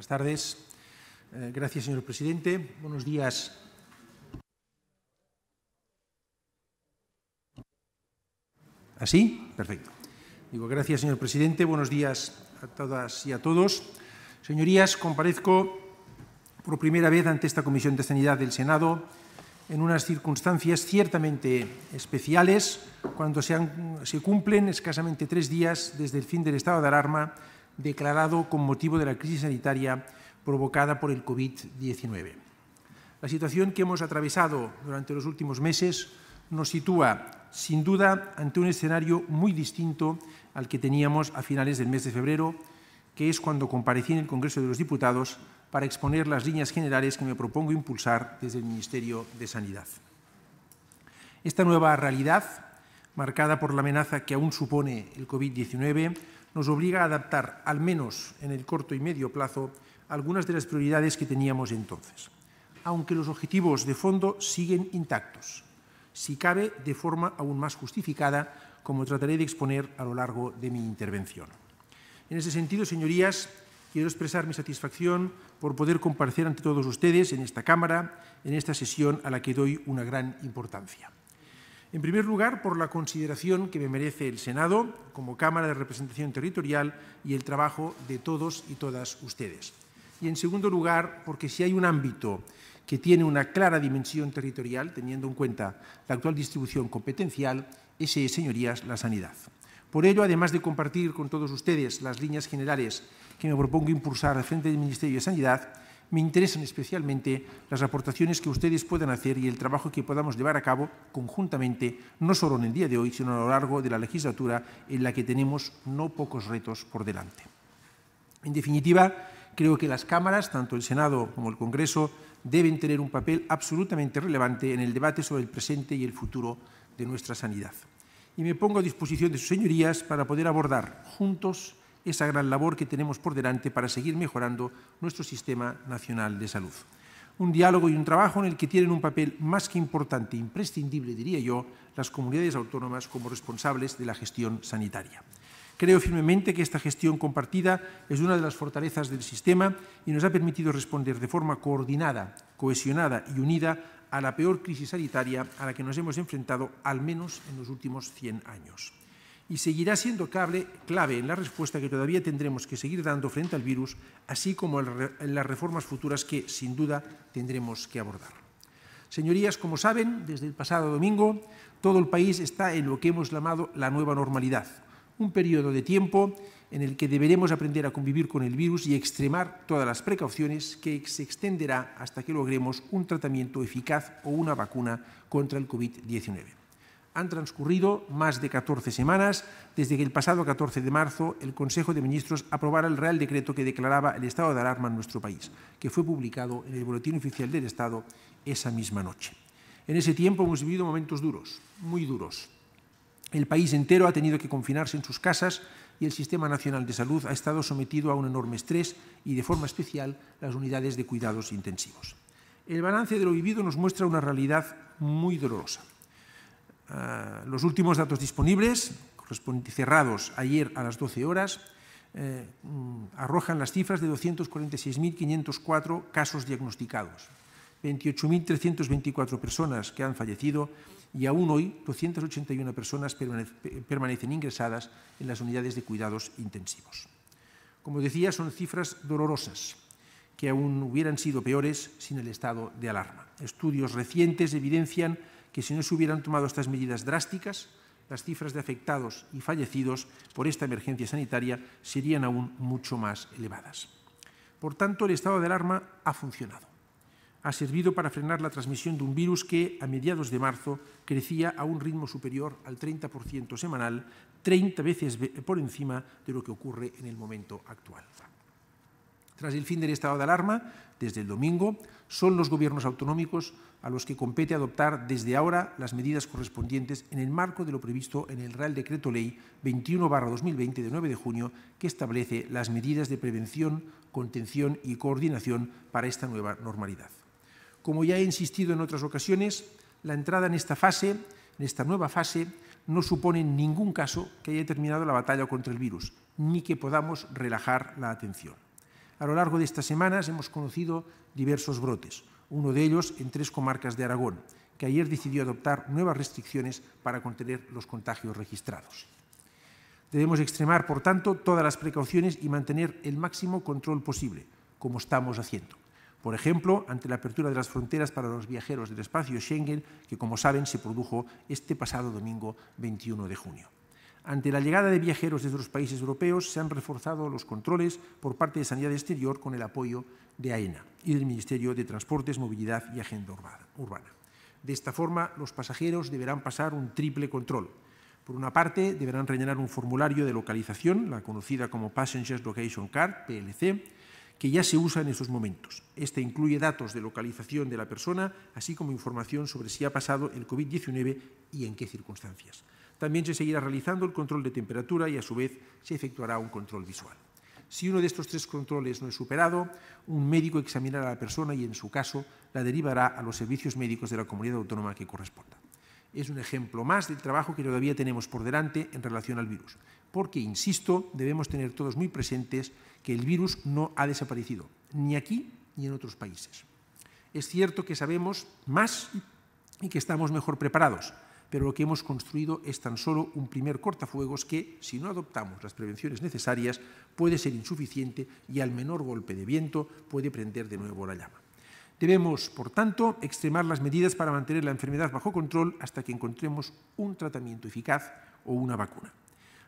Buenas tardes. Eh, gracias, señor presidente. Buenos días. ¿Así? Perfecto. Digo, gracias, señor presidente. Buenos días a todas y a todos. Señorías, comparezco por primera vez ante esta Comisión de Sanidad del Senado en unas circunstancias ciertamente especiales, cuando se, cumplen escasamente tres días desde el fin del estado de alarma declarado con motivo de la crisis sanitaria provocada por el COVID-19. La situación que hemos atravesado durante los últimos meses nos sitúa, sin duda, ante un escenario muy distinto al que teníamos a finales del mes de febrero, que es cuando comparecí en el Congreso de los Diputados para exponer las líneas generales que me propongo impulsar desde el Ministerio de Sanidad. Esta nueva realidad, marcada por la amenaza que aún supone el COVID-19, nos obliga a adaptar, al menos en el corto y medio plazo, algunas de las prioridades que teníamos entonces, aunque los objetivos de fondo siguen intactos, si cabe de forma aún más justificada, como trataré de exponer a lo largo de mi intervención. En ese sentido, señorías, quiero expresar mi satisfacción por poder comparecer ante todos ustedes en esta Cámara, en esta sesión a la que doy una gran importancia. En primer lugar, por la consideración que me merece el Senado como Cámara de Representación Territorial y el trabajo de todos y todas ustedes. Y en segundo lugar, porque si hay un ámbito que tiene una clara dimensión territorial, teniendo en cuenta la actual distribución competencial, ese es, señorías, la sanidad. Por ello, además de compartir con todos ustedes las líneas generales que me propongo impulsar al frente del Ministerio de Sanidad, me interesan especialmente las aportaciones que ustedes puedan hacer y el trabajo que podamos llevar a cabo conjuntamente, no solo en el día de hoy, sino a lo largo de la legislatura en la que tenemos no pocos retos por delante. En definitiva, creo que las cámaras, tanto el Senado como el Congreso, deben tener un papel absolutamente relevante en el debate sobre el presente y el futuro de nuestra sanidad. Y me pongo a disposición de sus señorías para poder abordar juntos esa gran labor que tenemos por delante para seguir mejorando nuestro sistema nacional de salud. Un diálogo y un trabajo en el que tienen un papel más que importante, e imprescindible, diría yo, las comunidades autónomas como responsables de la gestión sanitaria. Creo firmemente que esta gestión compartida es una de las fortalezas del sistema y nos ha permitido responder de forma coordinada, cohesionada y unida a la peor crisis sanitaria a la que nos hemos enfrentado al menos en los últimos 100 años y seguirá siendo clave, clave en la respuesta que todavía tendremos que seguir dando frente al virus, así como en las reformas futuras que, sin duda, tendremos que abordar. Señorías, como saben, desde el pasado domingo todo el país está en lo que hemos llamado la nueva normalidad, un periodo de tiempo en el que deberemos aprender a convivir con el virus y extremar todas las precauciones que se extenderá hasta que logremos un tratamiento eficaz o una vacuna contra el COVID-19 han transcurrido más de 14 semanas desde que el pasado 14 de marzo el Consejo de Ministros aprobara el Real Decreto que declaraba el estado de alarma en nuestro país, que fue publicado en el Boletín Oficial del Estado esa misma noche. En ese tiempo hemos vivido momentos duros, muy duros. El país entero ha tenido que confinarse en sus casas y el Sistema Nacional de Salud ha estado sometido a un enorme estrés y, de forma especial, las unidades de cuidados intensivos. El balance de lo vivido nos muestra una realidad muy dolorosa. Ah, los últimos datos disponibles, cerrados ayer a las 12 horas, eh, mm, arrojan las cifras de 246.504 casos diagnosticados, 28.324 personas que han fallecido y aún hoy 281 personas permanecen ingresadas en las unidades de cuidados intensivos. Como decía, son cifras dolorosas que aún hubieran sido peores sin el estado de alarma. Estudios recientes evidencian que si no se hubieran tomado estas medidas drásticas, las cifras de afectados y fallecidos por esta emergencia sanitaria serían aún mucho más elevadas. Por tanto, el estado de alarma ha funcionado. Ha servido para frenar la transmisión de un virus que, a mediados de marzo, crecía a un ritmo superior al 30% semanal, 30 veces por encima de lo que ocurre en el momento actual. Tras el fin del estado de alarma, desde el domingo, son los gobiernos autonómicos a los que compete adoptar desde ahora las medidas correspondientes en el marco de lo previsto en el Real Decreto Ley 21-2020 de 9 de junio, que establece las medidas de prevención, contención y coordinación para esta nueva normalidad. Como ya he insistido en otras ocasiones, la entrada en esta fase, en esta nueva fase, no supone en ningún caso que haya terminado la batalla contra el virus, ni que podamos relajar la atención a lo largo de estas semanas hemos conocido diversos brotes, uno de ellos en tres comarcas de Aragón, que ayer decidió adoptar nuevas restricciones para contener los contagios registrados. Debemos extremar, por tanto, todas las precauciones y mantener el máximo control posible, como estamos haciendo. Por ejemplo, ante la apertura de las fronteras para los viajeros del espacio Schengen, que como saben se produjo este pasado domingo 21 de junio. Ante la llegada de viajeros desde los países europeos, se han reforzado los controles por parte de Sanidad Exterior con el apoyo de AENA y del Ministerio de Transportes, Movilidad y Agenda Urbana. De esta forma, los pasajeros deberán pasar un triple control. Por una parte, deberán rellenar un formulario de localización, la conocida como Passengers Location Card, PLC, que ya se usa en estos momentos. Este incluye datos de localización de la persona, así como información sobre si ha pasado el COVID-19 y en qué circunstancias. También se seguirá realizando el control de temperatura y, a su vez, se efectuará un control visual. Si uno de estos tres controles no es superado, un médico examinará a la persona y, en su caso, la derivará a los servicios médicos de la comunidad autónoma que corresponda. Es un ejemplo más del trabajo que todavía tenemos por delante en relación al virus, porque, insisto, debemos tener todos muy presentes que el virus no ha desaparecido, ni aquí ni en otros países. Es cierto que sabemos más y que estamos mejor preparados, pero lo que hemos construido es tan solo un primer cortafuegos que, si no adoptamos las prevenciones necesarias, puede ser insuficiente y al menor golpe de viento puede prender de nuevo la llama. Debemos, por tanto, extremar las medidas para mantener la enfermedad bajo control hasta que encontremos un tratamiento eficaz o una vacuna.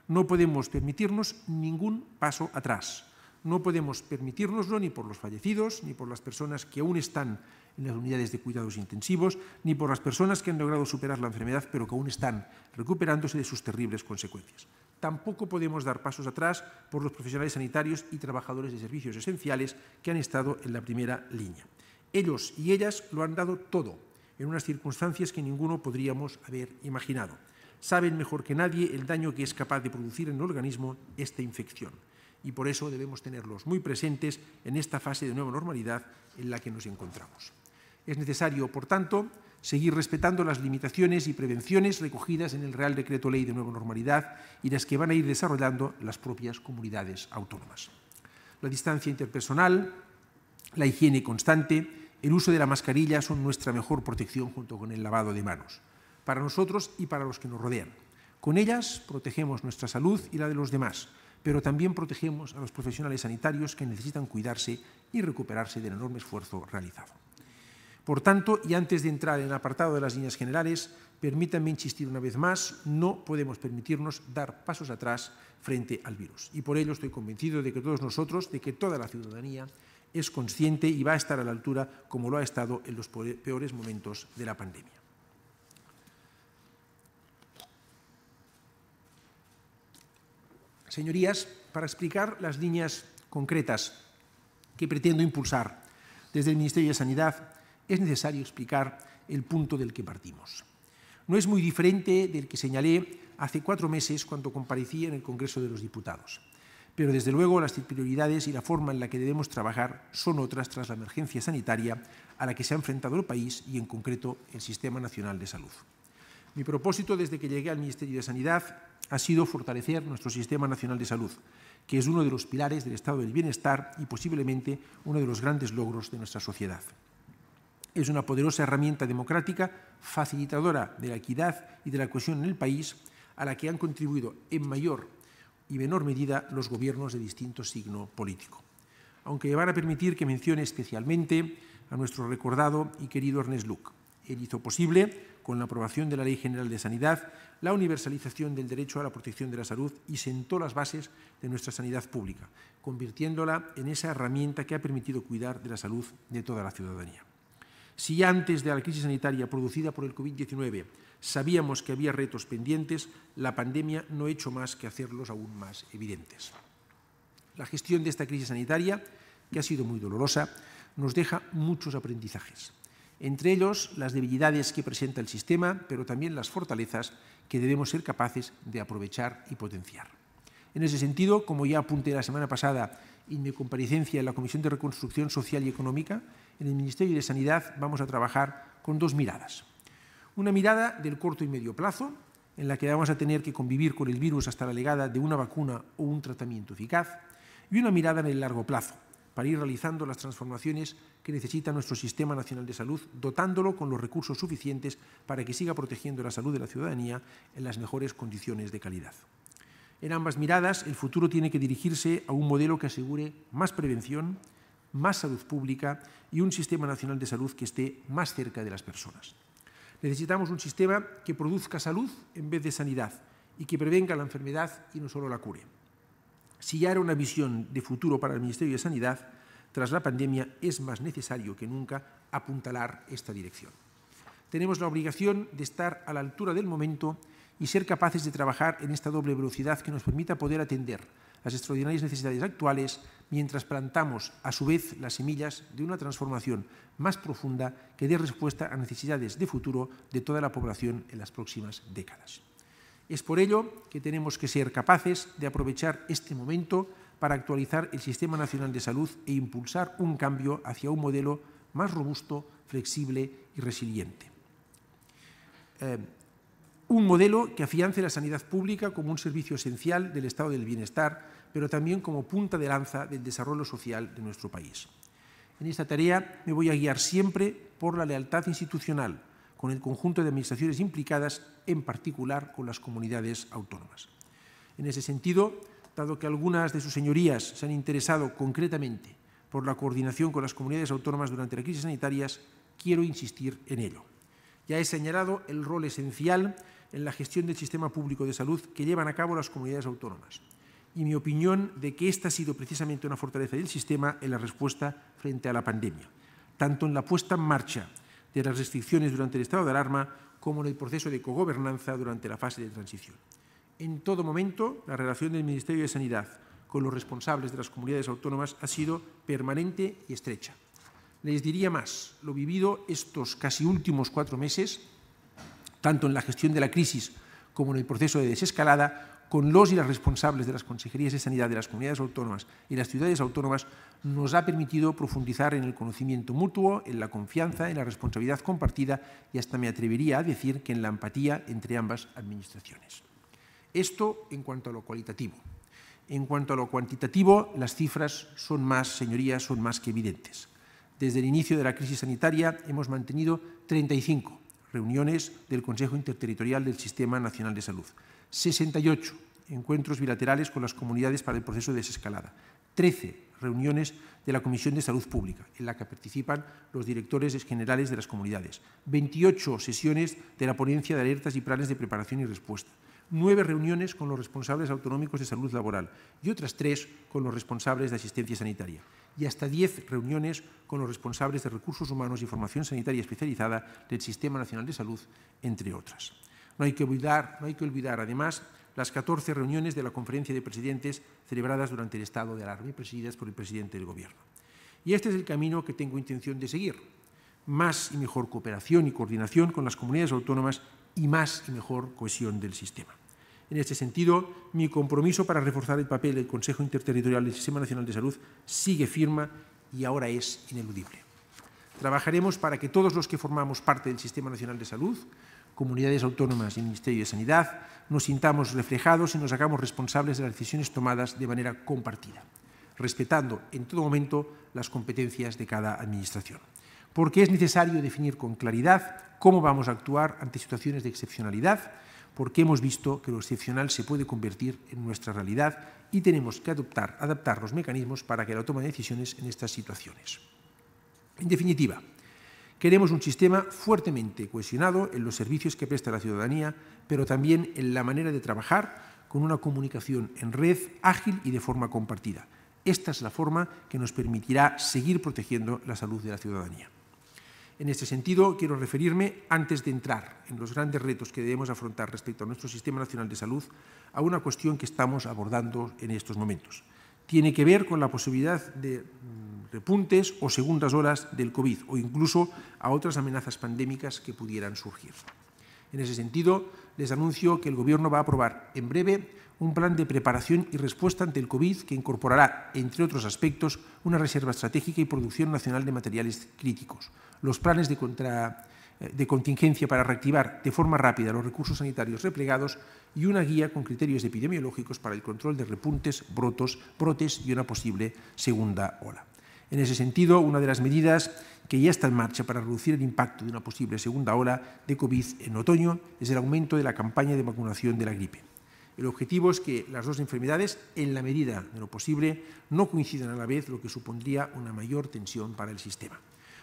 No podemos permitirnos ningún paso atrás. No podemos permitirnoslo ni por los fallecidos, ni por las personas que aún están en las unidades de cuidados intensivos, ni por las personas que han logrado superar la enfermedad pero que aún están recuperándose de sus terribles consecuencias. Tampoco podemos dar pasos atrás por los profesionales sanitarios y trabajadores de servicios esenciales que han estado en la primera línea. Ellos y ellas lo han dado todo, en unas circunstancias que ninguno podríamos haber imaginado. Saben mejor que nadie el daño que es capaz de producir en el organismo esta infección y por eso debemos tenerlos muy presentes en esta fase de nueva normalidad en la que nos encontramos. Es necesario, por tanto, seguir respetando las limitaciones y prevenciones recogidas en el Real Decreto Ley de Nueva Normalidad y las que van a ir desarrollando las propias comunidades autónomas. La distancia interpersonal, la higiene constante, el uso de la mascarilla son nuestra mejor protección junto con el lavado de manos, para nosotros y para los que nos rodean. Con ellas protegemos nuestra salud y la de los demás, pero también protegemos a los profesionales sanitarios que necesitan cuidarse y recuperarse del enorme esfuerzo realizado. Por tanto, y antes de entrar en el apartado de las líneas generales, permítanme insistir una vez más, no podemos permitirnos dar pasos atrás frente al virus. Y por ello estoy convencido de que todos nosotros, de que toda la ciudadanía es consciente y va a estar a la altura como lo ha estado en los peores momentos de la pandemia. Señorías, para explicar las líneas concretas que pretendo impulsar desde el Ministerio de Sanidad, es necesario explicar el punto del que partimos. No es muy diferente del que señalé hace cuatro meses cuando comparecí en el Congreso de los Diputados. Pero desde luego las prioridades y la forma en la que debemos trabajar son otras tras la emergencia sanitaria a la que se ha enfrentado el país y en concreto el Sistema Nacional de Salud. Mi propósito desde que llegué al Ministerio de Sanidad ha sido fortalecer nuestro Sistema Nacional de Salud, que es uno de los pilares del estado del bienestar y posiblemente uno de los grandes logros de nuestra sociedad. Es una poderosa herramienta democrática facilitadora de la equidad y de la cohesión en el país a la que han contribuido en mayor y menor medida los gobiernos de distinto signo político. Aunque me van a permitir que mencione especialmente a nuestro recordado y querido Ernest Luc. Él hizo posible, con la aprobación de la Ley General de Sanidad, la universalización del derecho a la protección de la salud y sentó las bases de nuestra sanidad pública, convirtiéndola en esa herramienta que ha permitido cuidar de la salud de toda la ciudadanía. Si antes de la crisis sanitaria producida por el COVID-19 sabíamos que había retos pendientes, la pandemia no ha hecho más que hacerlos aún más evidentes. La gestión de esta crisis sanitaria, que ha sido muy dolorosa, nos deja muchos aprendizajes. Entre ellos, las debilidades que presenta el sistema, pero también las fortalezas que debemos ser capaces de aprovechar y potenciar. En ese sentido, como ya apunté la semana pasada en mi comparecencia en la Comisión de Reconstrucción Social y Económica, en el Ministerio de Sanidad vamos a trabajar con dos miradas. Una mirada del corto y medio plazo, en la que vamos a tener que convivir con el virus hasta la llegada de una vacuna o un tratamiento eficaz, y una mirada en el largo plazo, para ir realizando las transformaciones que necesita nuestro Sistema Nacional de Salud, dotándolo con los recursos suficientes para que siga protegiendo la salud de la ciudadanía en las mejores condiciones de calidad. En ambas miradas, el futuro tiene que dirigirse a un modelo que asegure más prevención, más salud pública y un sistema nacional de salud que esté más cerca de las personas. Necesitamos un sistema que produzca salud en vez de sanidad y que prevenga la enfermedad y no solo la cure. Si ya era una visión de futuro para el Ministerio de Sanidad, tras la pandemia es más necesario que nunca apuntalar esta dirección. Tenemos la obligación de estar a la altura del momento y ser capaces de trabajar en esta doble velocidad que nos permita poder atender las extraordinarias necesidades actuales mientras plantamos a su vez las semillas de una transformación más profunda que dé respuesta a necesidades de futuro de toda la población en las próximas décadas. Es por ello que tenemos que ser capaces de aprovechar este momento para actualizar el Sistema Nacional de Salud e impulsar un cambio hacia un modelo más robusto, flexible y resiliente. Eh, un modelo que afiance la sanidad pública como un servicio esencial del estado del bienestar pero también como punta de lanza del desarrollo social de nuestro país. En esta tarea me voy a guiar siempre por la lealtad institucional con el conjunto de administraciones implicadas, en particular con las comunidades autónomas. En ese sentido, dado que algunas de sus señorías se han interesado concretamente por la coordinación con las comunidades autónomas durante la crisis sanitaria, quiero insistir en ello. Ya he señalado el rol esencial en la gestión del sistema público de salud que llevan a cabo las comunidades autónomas y mi opinión de que esta ha sido precisamente una fortaleza del sistema en la respuesta frente a la pandemia, tanto en la puesta en marcha de las restricciones durante el estado de alarma como en el proceso de cogobernanza durante la fase de transición. En todo momento, la relación del Ministerio de Sanidad con los responsables de las comunidades autónomas ha sido permanente y estrecha. Les diría más, lo vivido estos casi últimos cuatro meses, tanto en la gestión de la crisis como en el proceso de desescalada, con los y las responsables de las consejerías de sanidad de las comunidades autónomas y las ciudades autónomas nos ha permitido profundizar en el conocimiento mutuo, en la confianza, en la responsabilidad compartida y hasta me atrevería a decir que en la empatía entre ambas administraciones. Esto en cuanto a lo cualitativo. En cuanto a lo cuantitativo, las cifras son más, señorías, son más que evidentes. Desde el inicio de la crisis sanitaria hemos mantenido 35 reuniones del Consejo Interterritorial del Sistema Nacional de Salud, 68 encuentros bilaterales con las comunidades para el proceso de desescalada, 13 reuniones de la Comisión de Salud Pública, en la que participan los directores generales de las comunidades, 28 sesiones de la ponencia de alertas y planes de preparación y respuesta, 9 reuniones con los responsables autonómicos de salud laboral y otras tres con los responsables de asistencia sanitaria y hasta 10 reuniones con los responsables de recursos humanos y formación sanitaria especializada del Sistema Nacional de Salud, entre otras. No hay que olvidar, no hay que olvidar además, las 14 reuniones de la Conferencia de Presidentes celebradas durante el estado de alarma y presididas por el presidente del Gobierno. Y este es el camino que tengo intención de seguir. Más y mejor cooperación y coordinación con las comunidades autónomas y más y mejor cohesión del sistema. En este sentido, mi compromiso para reforzar el papel del Consejo Interterritorial del Sistema Nacional de Salud sigue firme y ahora es ineludible. Trabajaremos para que todos los que formamos parte del Sistema Nacional de Salud, comunidades autónomas y Ministerio de Sanidad, nos sintamos reflejados y nos hagamos responsables de las decisiones tomadas de manera compartida, respetando en todo momento las competencias de cada Administración. Porque es necesario definir con claridad cómo vamos a actuar ante situaciones de excepcionalidad, porque hemos visto que lo excepcional se puede convertir en nuestra realidad y tenemos que adoptar, adaptar los mecanismos para que la toma de decisiones en estas situaciones. En definitiva, Queremos un sistema fuertemente cohesionado en los servicios que presta la ciudadanía, pero también en la manera de trabajar con una comunicación en red ágil y de forma compartida. Esta es la forma que nos permitirá seguir protegiendo la salud de la ciudadanía. En este sentido, quiero referirme, antes de entrar en los grandes retos que debemos afrontar respecto a nuestro Sistema Nacional de Salud, a una cuestión que estamos abordando en estos momentos. Tiene que ver con la posibilidad de mm, repuntes o segundas olas del COVID o incluso a otras amenazas pandémicas que pudieran surgir. En ese sentido, les anuncio que el Gobierno va a aprobar en breve un plan de preparación y respuesta ante el COVID que incorporará, entre otros aspectos, una reserva estratégica y producción nacional de materiales críticos, los planes de, eh, contingencia para reactivar de forma rápida los recursos sanitarios replegados y una guía con criterios epidemiológicos para el control de repuntes, brotos, brotes y una posible segunda ola. En ese sentido, una de las medidas que ya está en marcha para reducir el impacto de una posible segunda ola de COVID en otoño es el aumento de la campaña de vacunación de la gripe. El objetivo es que las dos enfermedades, en la medida de lo posible, no coincidan a la vez, lo que supondría una mayor tensión para el sistema.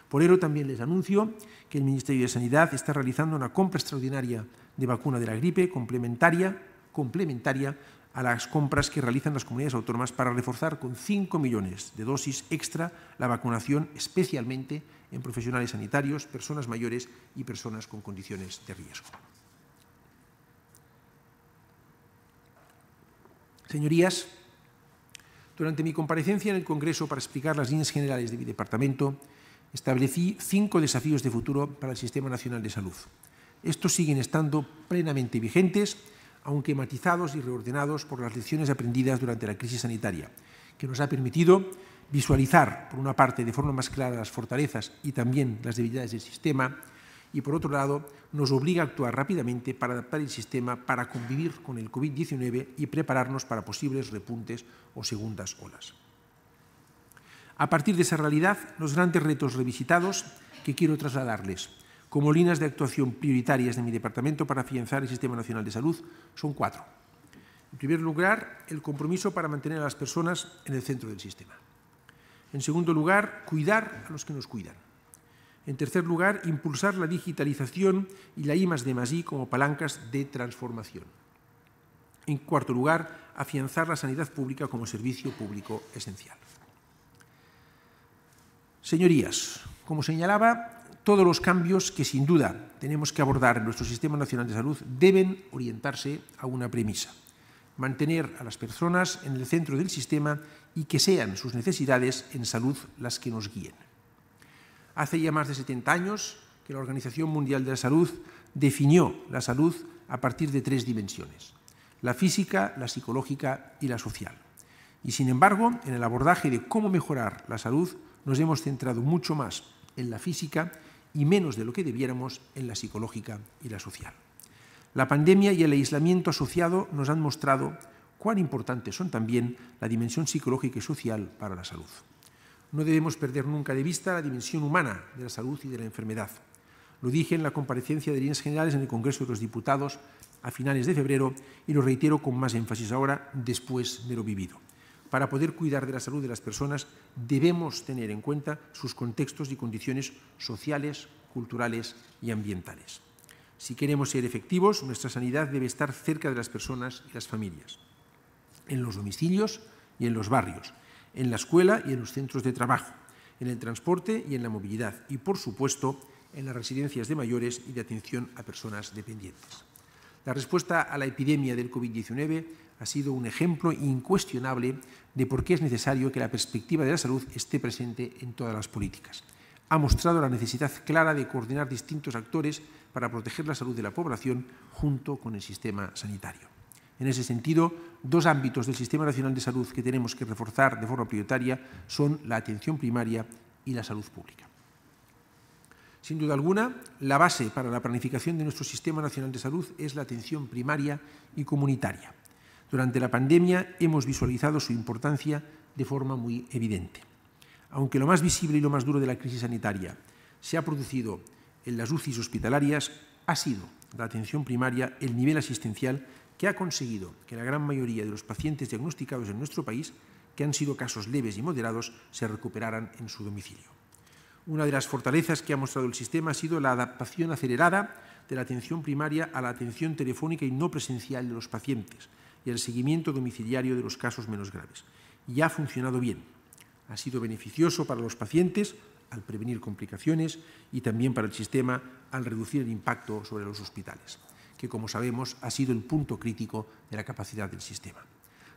Por ello, también les anuncio que el Ministerio de Sanidad está realizando una compra extraordinaria de vacuna de la gripe complementaria, complementaria a las compras que realizan las comunidades autónomas para reforzar con 5 millones de dosis extra la vacunación, especialmente en profesionales sanitarios, personas mayores y personas con condiciones de riesgo. Señorías, durante mi comparecencia en el Congreso para explicar las líneas generales de mi departamento, establecí cinco desafíos de futuro para el Sistema Nacional de Salud. Estos siguen estando plenamente vigentes aunque matizados y reordenados por las lecciones aprendidas durante la crisis sanitaria, que nos ha permitido visualizar, por una parte, de forma más clara las fortalezas y también las debilidades del sistema, y por otro lado, nos obliga a actuar rápidamente para adaptar el sistema para convivir con el COVID-19 y prepararnos para posibles repuntes o segundas olas. A partir de esa realidad, los grandes retos revisitados que quiero trasladarles como líneas de actuación prioritarias de mi departamento para afianzar el Sistema Nacional de Salud son cuatro. En primer lugar, el compromiso para mantener a las personas en el centro del sistema. En segundo lugar, cuidar a los que nos cuidan. En tercer lugar, impulsar la digitalización y la I de más I como palancas de transformación. En cuarto lugar, afianzar la sanidad pública como servicio público esencial. Señorías, como señalaba, todos los cambios que sin duda tenemos que abordar en nuestro Sistema Nacional de Salud deben orientarse a una premisa, mantener a las personas en el centro del sistema y que sean sus necesidades en salud las que nos guíen. Hace ya más de 70 años que la Organización Mundial de la Salud definió la salud a partir de tres dimensiones, la física, la psicológica y la social. Y sin embargo, en el abordaje de cómo mejorar la salud, nos hemos centrado mucho más en la física y menos de lo que debiéramos en la psicológica y la social. La pandemia y el aislamiento asociado nos han mostrado cuán importantes son también la dimensión psicológica y social para la salud. No debemos perder nunca de vista la dimensión humana de la salud y de la enfermedad. Lo dije en la comparecencia de líneas generales en el Congreso de los Diputados a finales de febrero y lo reitero con más énfasis ahora después de lo vivido para poder cuidar de la salud de las personas, debemos tener en cuenta sus contextos y condiciones sociales, culturales y ambientales. Si queremos ser efectivos, nuestra sanidad debe estar cerca de las personas y las familias, en los domicilios y en los barrios, en la escuela y en los centros de trabajo, en el transporte y en la movilidad y, por supuesto, en las residencias de mayores y de atención a personas dependientes. La respuesta a la epidemia del COVID-19 ha sido un ejemplo incuestionable de por qué es necesario que la perspectiva de la salud esté presente en todas las políticas. Ha mostrado la necesidad clara de coordinar distintos actores para proteger la salud de la población junto con el sistema sanitario. En ese sentido, dos ámbitos del Sistema Nacional de Salud que tenemos que reforzar de forma prioritaria son la atención primaria y la salud pública. Sin duda alguna, la base para la planificación de nuestro Sistema Nacional de Salud es la atención primaria y comunitaria. Durante la pandemia hemos visualizado su importancia de forma muy evidente. Aunque lo más visible y lo más duro de la crisis sanitaria se ha producido en las UCI hospitalarias, ha sido la atención primaria el nivel asistencial que ha conseguido que la gran mayoría de los pacientes diagnosticados en nuestro país, que han sido casos leves y moderados, se recuperaran en su domicilio. Una de las fortalezas que ha mostrado el sistema ha sido la adaptación acelerada de la atención primaria a la atención telefónica y no presencial de los pacientes, y el seguimiento domiciliario de los casos menos graves. Y ha funcionado bien. Ha sido beneficioso para los pacientes al prevenir complicaciones y también para el sistema al reducir el impacto sobre los hospitales, que como sabemos ha sido el punto crítico de la capacidad del sistema.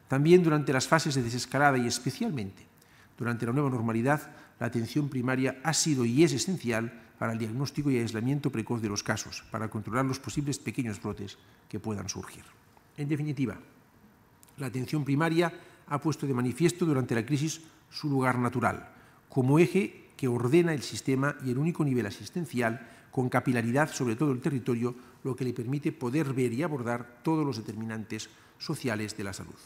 También durante las fases de desescalada y especialmente durante la nueva normalidad, la atención primaria ha sido y es esencial para el diagnóstico y aislamiento precoz de los casos, para controlar los posibles pequeños brotes que puedan surgir. En definitiva, la atención primaria ha puesto de manifiesto durante la crisis su lugar natural, como eje que ordena el sistema y el único nivel asistencial con capilaridad sobre todo el territorio, lo que le permite poder ver y abordar todos los determinantes sociales de la salud.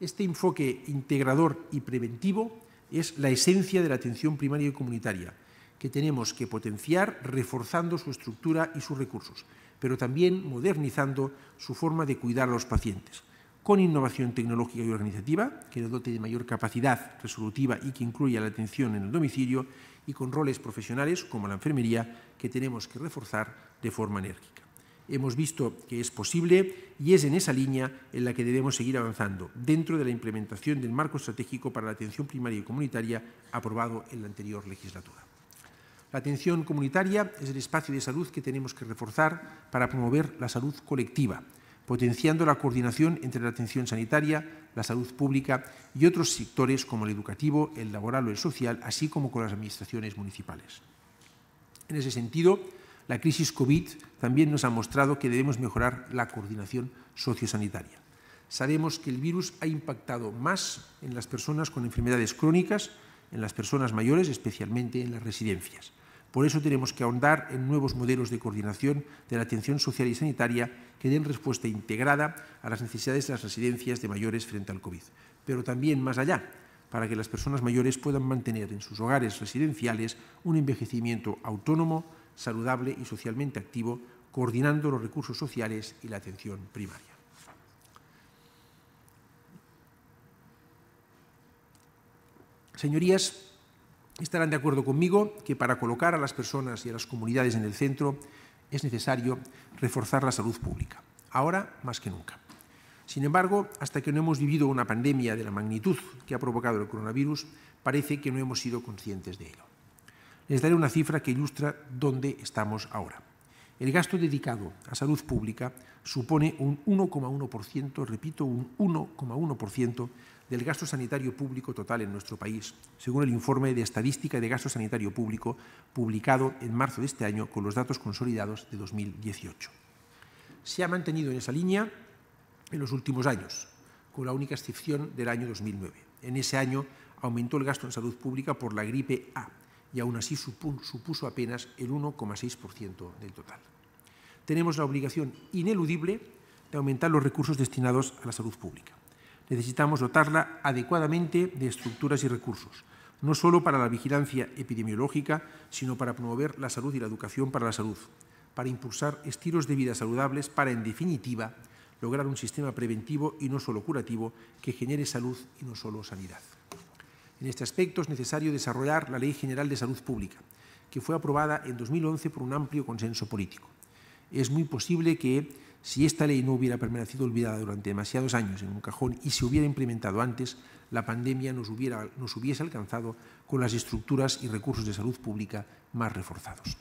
Este enfoque integrador y preventivo es la esencia de la atención primaria y comunitaria, que tenemos que potenciar reforzando su estructura y sus recursos, pero también modernizando su forma de cuidar a los pacientes con innovación tecnológica y organizativa, que nos dote de mayor capacidad resolutiva y que incluya la atención en el domicilio, y con roles profesionales como la enfermería, que tenemos que reforzar de forma enérgica. Hemos visto que es posible y es en esa línea en la que debemos seguir avanzando, dentro de la implementación del marco estratégico para la atención primaria y comunitaria aprobado en la anterior legislatura. La atención comunitaria es el espacio de salud que tenemos que reforzar para promover la salud colectiva, potenciando la coordinación entre la atención sanitaria, la salud pública y otros sectores como el educativo, el laboral o el social, así como con las administraciones municipales. En ese sentido, la crisis COVID también nos ha mostrado que debemos mejorar la coordinación sociosanitaria. Sabemos que el virus ha impactado más en las personas con enfermedades crónicas, en las personas mayores, especialmente en las residencias. Por eso tenemos que ahondar en nuevos modelos de coordinación de la atención social y sanitaria que den respuesta integrada a las necesidades de las residencias de mayores frente al COVID, pero también más allá, para que las personas mayores puedan mantener en sus hogares residenciales un envejecimiento autónomo, saludable y socialmente activo, coordinando los recursos sociales y la atención primaria. Señorías, estarán de acuerdo conmigo que para colocar a las personas y a las comunidades en el centro es necesario reforzar la salud pública, ahora más que nunca. Sin embargo, hasta que no hemos vivido una pandemia de la magnitud que ha provocado el coronavirus, parece que no hemos sido conscientes de ello. Les daré una cifra que ilustra dónde estamos ahora. El gasto dedicado a salud pública supone un 1,1%, repito, un 1,1% del gasto sanitario público total en nuestro país, según el informe de Estadística de Gasto Sanitario Público publicado en marzo de este año con los datos consolidados de 2018. Se ha mantenido en esa línea en los últimos años, con la única excepción del año 2009. En ese año aumentó el gasto en salud pública por la gripe A y aún así supuso apenas el 1,6% del total. Tenemos la obligación ineludible de aumentar los recursos destinados a la salud pública necesitamos dotarla adecuadamente de estructuras y recursos, no solo para la vigilancia epidemiológica, sino para promover la salud y la educación para la salud, para impulsar estilos de vida saludables, para, en definitiva, lograr un sistema preventivo y no solo curativo que genere salud y no solo sanidad. En este aspecto es necesario desarrollar la Ley General de Salud Pública, que fue aprobada en 2011 por un amplio consenso político. Es muy posible que si esta ley no hubiera permanecido olvidada durante demasiados años en un cajón y se hubiera implementado antes, la pandemia nos, hubiese alcanzado con las estructuras y recursos de salud pública más reforzados.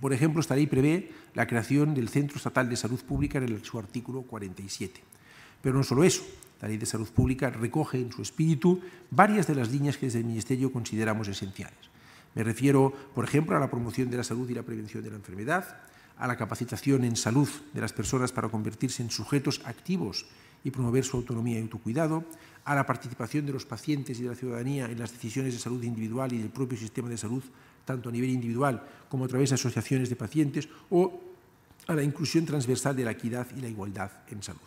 Por ejemplo, esta ley prevé la creación del Centro Estatal de Salud Pública en el, su artículo 47. Pero no solo eso, la Ley de Salud Pública recoge en su espíritu varias de las líneas que desde el Ministerio consideramos esenciales. Me refiero, por ejemplo, a la promoción de la salud y la prevención de la enfermedad, a la capacitación en salud de las personas para convertirse en sujetos activos y promover su autonomía y autocuidado, a la participación de los pacientes y de la ciudadanía en las decisiones de salud individual y del propio sistema de salud, tanto a nivel individual como a través de asociaciones de pacientes, o a la inclusión transversal de la equidad y la igualdad en salud.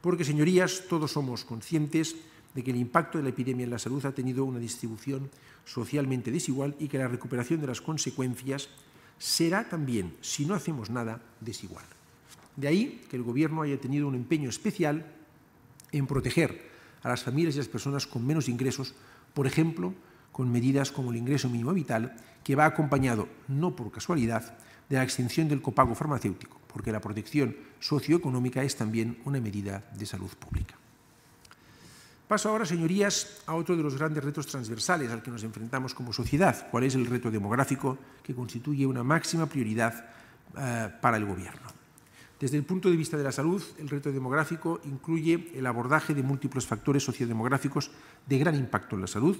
Porque, señorías, todos somos conscientes de que el impacto de la epidemia en la salud ha tenido una distribución socialmente desigual y que la recuperación de las consecuencias será también, si no hacemos nada, desigual. De ahí que el Gobierno haya tenido un empeño especial en proteger a las familias y a las personas con menos ingresos, por ejemplo, con medidas como el ingreso mínimo vital, que va acompañado, no por casualidad, de la extensión del copago farmacéutico, porque la protección socioeconómica es también una medida de salud pública. Paso ahora, señorías, a otro de los grandes retos transversales al que nos enfrentamos como sociedad, cuál es el reto demográfico que constituye una máxima prioridad eh, para el Gobierno. Desde el punto de vista de la salud, el reto demográfico incluye el abordaje de múltiples factores sociodemográficos de gran impacto en la salud,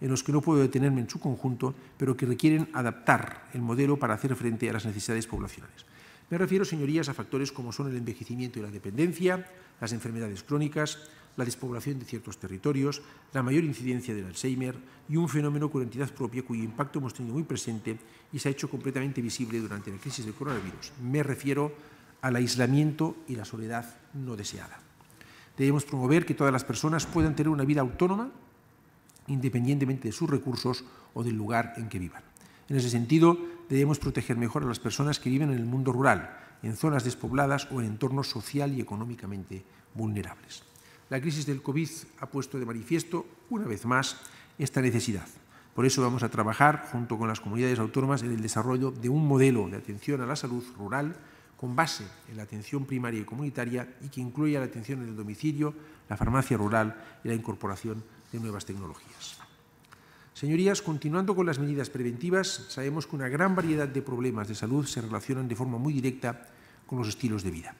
en los que no puedo detenerme en su conjunto, pero que requieren adaptar el modelo para hacer frente a las necesidades poblacionales. Me refiero, señorías, a factores como son el envejecimiento y la dependencia, las enfermedades crónicas, la despoblación de ciertos territorios, la mayor incidencia del Alzheimer y un fenómeno con entidad propia cuyo impacto hemos tenido muy presente y se ha hecho completamente visible durante la crisis del coronavirus. Me refiero al aislamiento y la soledad no deseada. Debemos promover que todas las personas puedan tener una vida autónoma independientemente de sus recursos o del lugar en que vivan. En ese sentido, debemos proteger mejor a las personas que viven en el mundo rural, en zonas despobladas o en entornos social y económicamente vulnerables. La crisis del COVID ha puesto de manifiesto, una vez más, esta necesidad. Por eso vamos a trabajar, junto con las comunidades autónomas, en el desarrollo de un modelo de atención a la salud rural con base en la atención primaria y comunitaria y que incluya la atención en el domicilio, la farmacia rural y la incorporación de nuevas tecnologías. Señorías, continuando con las medidas preventivas, sabemos que una gran variedad de problemas de salud se relacionan de forma muy directa con los estilos de vida.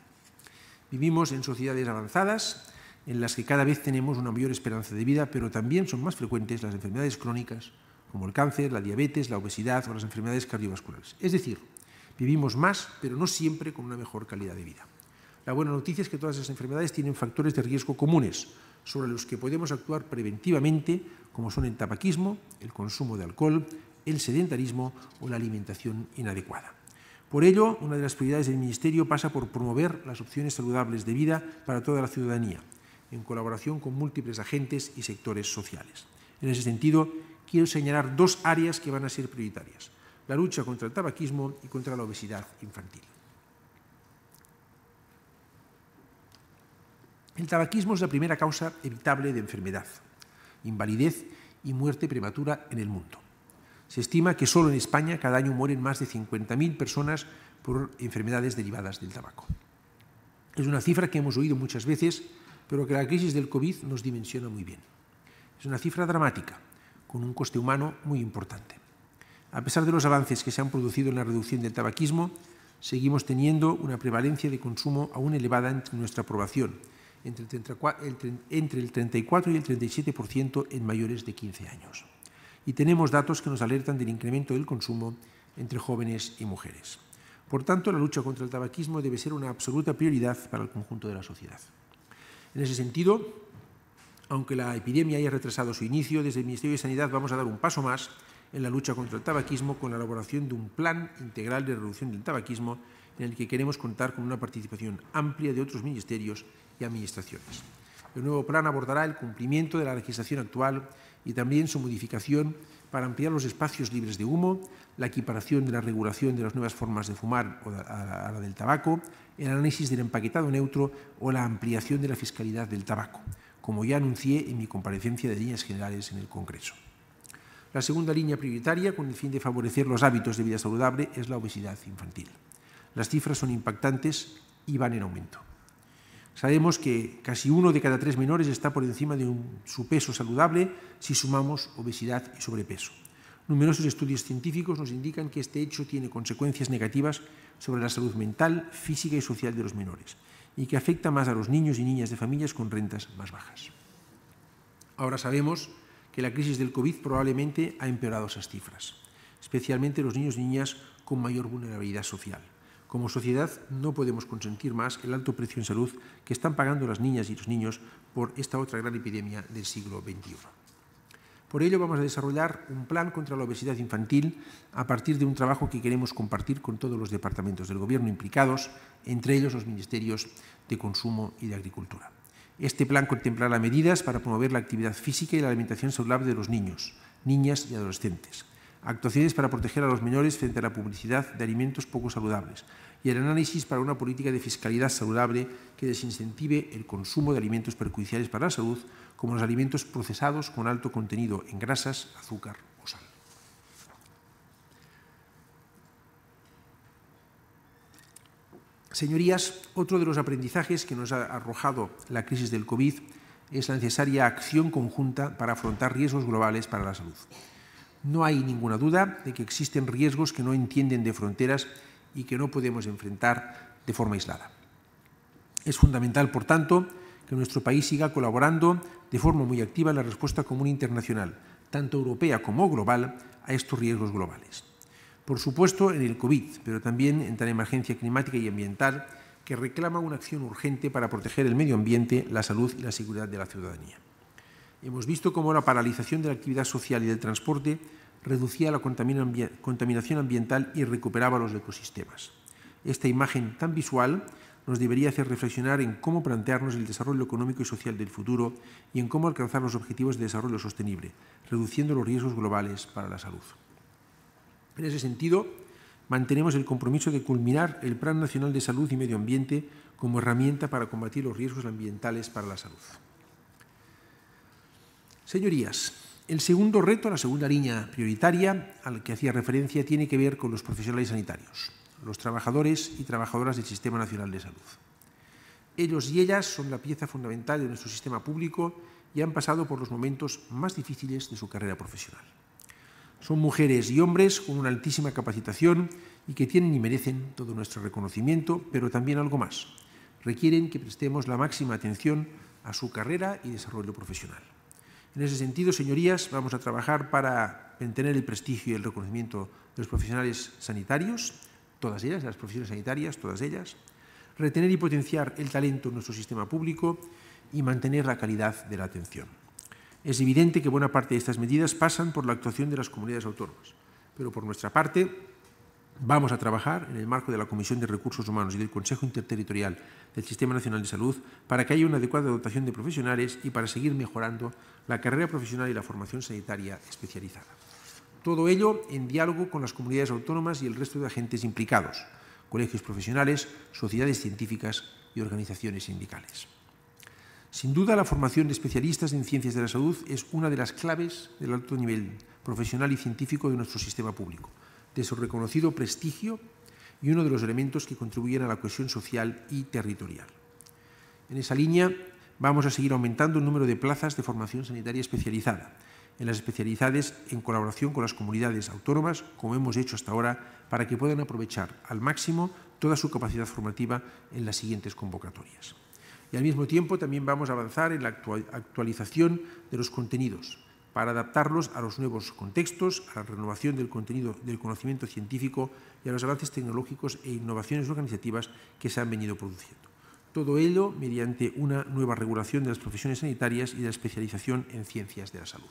Vivimos en sociedades avanzadas en las que cada vez tenemos una mayor esperanza de vida, pero también son más frecuentes las enfermedades crónicas, como el cáncer, la diabetes, la obesidad o las enfermedades cardiovasculares. Es decir, vivimos más, pero no siempre con una mejor calidad de vida. La buena noticia es que todas esas enfermedades tienen factores de riesgo comunes sobre los que podemos actuar preventivamente, como son el tabaquismo, el consumo de alcohol, el sedentarismo o la alimentación inadecuada. Por ello, una de las prioridades del Ministerio pasa por promover las opciones saludables de vida para toda la ciudadanía, en colaboración con múltiples agentes y sectores sociales. En ese sentido, quiero señalar dos áreas que van a ser prioritarias, la lucha contra el tabaquismo y contra la obesidad infantil. El tabaquismo es la primera causa evitable de enfermedad, invalidez y muerte prematura en el mundo. Se estima que solo en España cada año mueren más de 50.000 personas por enfermedades derivadas del tabaco. Es una cifra que hemos oído muchas veces, pero que la crisis del COVID nos dimensiona muy bien. Es una cifra dramática, con un coste humano muy importante. A pesar de los avances que se han producido en la reducción del tabaquismo, seguimos teniendo una prevalencia de consumo aún elevada entre nuestra aprobación, entre el 34 y el 37% en mayores de 15 años. Y tenemos datos que nos alertan del incremento del consumo entre jóvenes y mujeres. Por tanto, la lucha contra el tabaquismo debe ser una absoluta prioridad para el conjunto de la sociedad. En ese sentido, aunque la epidemia haya retrasado su inicio, desde el Ministerio de Sanidad vamos a dar un paso más en la lucha contra el tabaquismo con la elaboración de un plan integral de reducción del tabaquismo en el que queremos contar con una participación amplia de otros ministerios y administraciones. El nuevo plan abordará el cumplimiento de la legislación actual y también su modificación para ampliar los espacios libres de humo, la equiparación de la regulación de las nuevas formas de fumar a la del tabaco, el análisis del empaquetado neutro o la ampliación de la fiscalidad del tabaco, como ya anuncié en mi comparecencia de líneas generales en el Congreso. La segunda línea prioritaria, con el fin de favorecer los hábitos de vida saludable, es la obesidad infantil. Las cifras son impactantes y van en aumento. Sabemos que casi uno de cada tres menores está por encima de su peso saludable si sumamos obesidad y sobrepeso. Numerosos estudios científicos nos indican que este hecho tiene consecuencias negativas sobre la salud mental, física y social de los menores y que afecta más a los niños y niñas de familias con rentas más bajas. Ahora sabemos que la crisis del COVID probablemente ha empeorado esas cifras, especialmente los niños y niñas con mayor vulnerabilidad social. Como sociedad no podemos consentir más el alto precio en salud que están pagando las niñas y los niños por esta otra gran epidemia del siglo XXI. Por ello vamos a desarrollar un plan contra la obesidad infantil a partir de un trabajo que queremos compartir con todos los departamentos del Gobierno implicados, entre ellos los ministerios de Consumo y de Agricultura. Este plan contemplará medidas para promover la actividad física y la alimentación saludable de los niños, niñas y adolescentes, actuaciones para proteger a los menores frente a la publicidad de alimentos poco saludables y el análisis para una política de fiscalidad saludable que desincentive el consumo de alimentos perjudiciales para la salud, como los alimentos procesados con alto contenido en grasas, azúcar o sal. Señorías, otro de los aprendizajes que nos ha arrojado la crisis del COVID es la necesaria acción conjunta para afrontar riesgos globales para la salud. No hay ninguna duda de que existen riesgos que no entienden de fronteras y que no podemos enfrentar de forma aislada. Es fundamental, por tanto, que nuestro país siga colaborando de forma muy activa en la respuesta común internacional, tanto europea como global, a estos riesgos globales. Por supuesto, en el COVID, pero también en tal emergencia climática y ambiental que reclama una acción urgente para proteger el medio ambiente, la salud y la seguridad de la ciudadanía. Hemos visto cómo la paralización de la actividad social y del transporte reducía la contaminación ambiental y recuperaba los ecosistemas. Esta imagen tan visual nos debería hacer reflexionar en cómo plantearnos el desarrollo económico y social del futuro y en cómo alcanzar los objetivos de desarrollo sostenible, reduciendo los riesgos globales para la salud. En ese sentido, mantenemos el compromiso de culminar el Plan Nacional de Salud y Medio Ambiente como herramienta para combatir los riesgos ambientales para la salud. Señorías, el segundo reto, la segunda línea prioritaria a la que hacía referencia, tiene que ver con los profesionales sanitarios, los trabajadores y trabajadoras del Sistema Nacional de Salud. Ellos y ellas son la pieza fundamental de nuestro sistema público y han pasado por los momentos más difíciles de su carrera profesional. Son mujeres y hombres con una altísima capacitación y que tienen y merecen todo nuestro reconocimiento, pero también algo más. Requieren que prestemos la máxima atención a su carrera y desarrollo profesional. En ese sentido, señorías, vamos a trabajar para mantener el prestigio y el reconocimiento de los profesionales sanitarios, todas ellas, las profesiones sanitarias, todas ellas, retener y potenciar el talento en nuestro sistema público y mantener la calidad de la atención. Es evidente que buena parte de estas medidas pasan por la actuación de las comunidades autónomas, pero por nuestra parte Vamos a trabajar en el marco de la Comisión de Recursos Humanos y del Consejo Interterritorial del Sistema Nacional de Salud para que haya una adecuada dotación de profesionales y para seguir mejorando la carrera profesional y la formación sanitaria especializada. Todo ello en diálogo con las comunidades autónomas y el resto de agentes implicados, colegios profesionales, sociedades científicas y organizaciones sindicales. Sin duda, la formación de especialistas en ciencias de la salud es una de las claves del alto nivel profesional y científico de nuestro sistema público de su reconocido prestigio y uno de los elementos que contribuyen a la cohesión social y territorial. En esa línea vamos a seguir aumentando el número de plazas de formación sanitaria especializada en las especialidades en colaboración con las comunidades autónomas, como hemos hecho hasta ahora, para que puedan aprovechar al máximo toda su capacidad formativa en las siguientes convocatorias. Y al mismo tiempo también vamos a avanzar en la actualización de los contenidos, para adaptarlos a los nuevos contextos, a la renovación del contenido del conocimiento científico y a los avances tecnológicos e innovaciones organizativas que se han venido produciendo. Todo ello mediante una nueva regulación de las profesiones sanitarias y de la especialización en ciencias de la salud.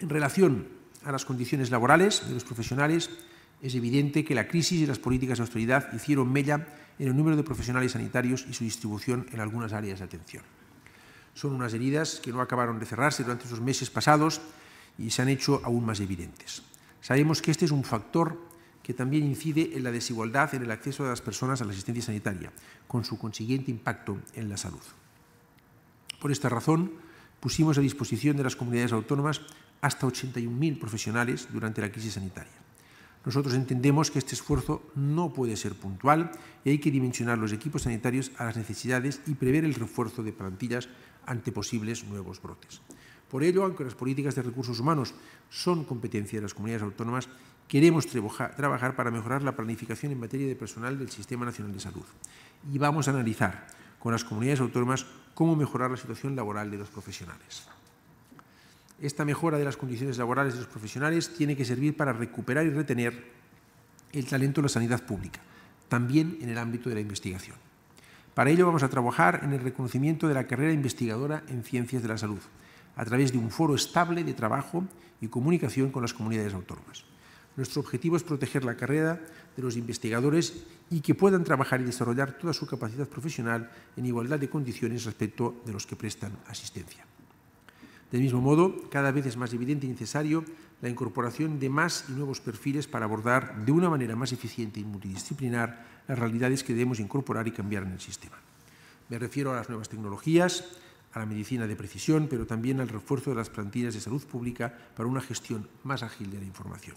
En relación a las condiciones laborales de los profesionales, es evidente que la crisis y las políticas de austeridad hicieron mella en el número de profesionales sanitarios y su distribución en algunas áreas de atención. Son unas heridas que no acabaron de cerrarse durante esos meses pasados y se han hecho aún más evidentes. Sabemos que este es un factor que también incide en la desigualdad en el acceso de las personas a la asistencia sanitaria, con su consiguiente impacto en la salud. Por esta razón, pusimos a disposición de las comunidades autónomas hasta 81.000 profesionales durante la crisis sanitaria. Nosotros entendemos que este esfuerzo no puede ser puntual y hay que dimensionar los equipos sanitarios a las necesidades y prever el refuerzo de plantillas ante posibles nuevos brotes. Por ello, aunque las políticas de recursos humanos son competencia de las comunidades autónomas, queremos trabajar para mejorar la planificación en materia de personal del Sistema Nacional de Salud. Y vamos a analizar con las comunidades autónomas cómo mejorar la situación laboral de los profesionales esta mejora de las condiciones laborales de los profesionales tiene que servir para recuperar y retener el talento de la sanidad pública, también en el ámbito de la investigación. Para ello vamos a trabajar en el reconocimiento de la carrera investigadora en ciencias de la salud, a través de un foro estable de trabajo y comunicación con las comunidades autónomas. Nuestro objetivo es proteger la carrera de los investigadores y que puedan trabajar y desarrollar toda su capacidad profesional en igualdad de condiciones respecto de los que prestan asistencia. Del mismo modo, cada vez es más evidente y necesario la incorporación de más y nuevos perfiles para abordar de una manera más eficiente y multidisciplinar las realidades que debemos incorporar y cambiar en el sistema. Me refiero a las nuevas tecnologías, a la medicina de precisión, pero también al refuerzo de las plantillas de salud pública para una gestión más ágil de la información.